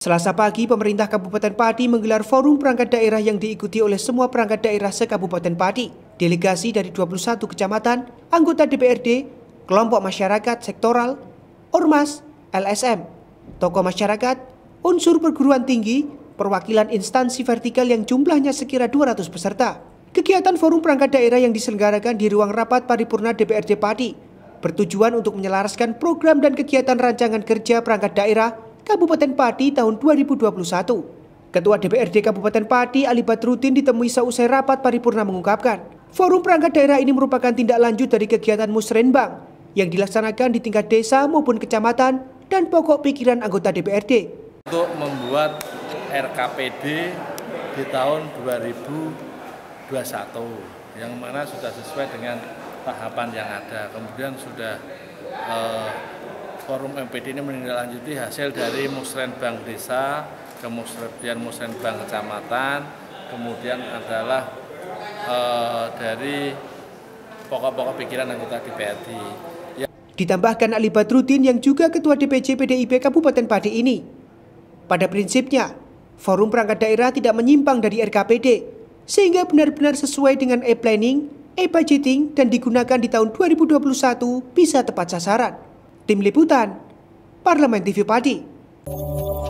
Selasa pagi, pemerintah Kabupaten Pati menggelar forum perangkat daerah yang diikuti oleh semua perangkat daerah se-Kabupaten Pati, delegasi dari 21 kecamatan, anggota DPRD, kelompok masyarakat sektoral, ormas, LSM, tokoh masyarakat, unsur perguruan tinggi, perwakilan instansi vertikal yang jumlahnya sekira 200 peserta. Kegiatan forum perangkat daerah yang diselenggarakan di ruang rapat paripurna DPRD Pati bertujuan untuk menyelaraskan program dan kegiatan rancangan kerja perangkat daerah Kabupaten Pati tahun 2021. Ketua DPRD Kabupaten Pati Ali Badrutin ditemui seusai rapat paripurna mengungkapkan, forum perangkat daerah ini merupakan tindak lanjut dari kegiatan Musrenbang yang dilaksanakan di tingkat desa maupun kecamatan dan pokok pikiran anggota DPRD. Untuk membuat RKPD di tahun 2021 yang mana sudah sesuai dengan tahapan yang ada. Kemudian sudah eh, forum MPD ini menindaklanjuti hasil dari musrenbang desa, kemudian musrenbang kecamatan, kemudian adalah e, dari pokok-pokok pikiran anggota DPRD. Ya. Ditambahkan Ali Badrudin yang juga Ketua DPC PDIP Kabupaten Padi ini. Pada prinsipnya, forum perangkat daerah tidak menyimpang dari RKPD, sehingga benar-benar sesuai dengan e-planning, e-budgeting, dan digunakan di tahun 2021 bisa tepat sasaran. Tim Liputan, Parlemen TV Padi.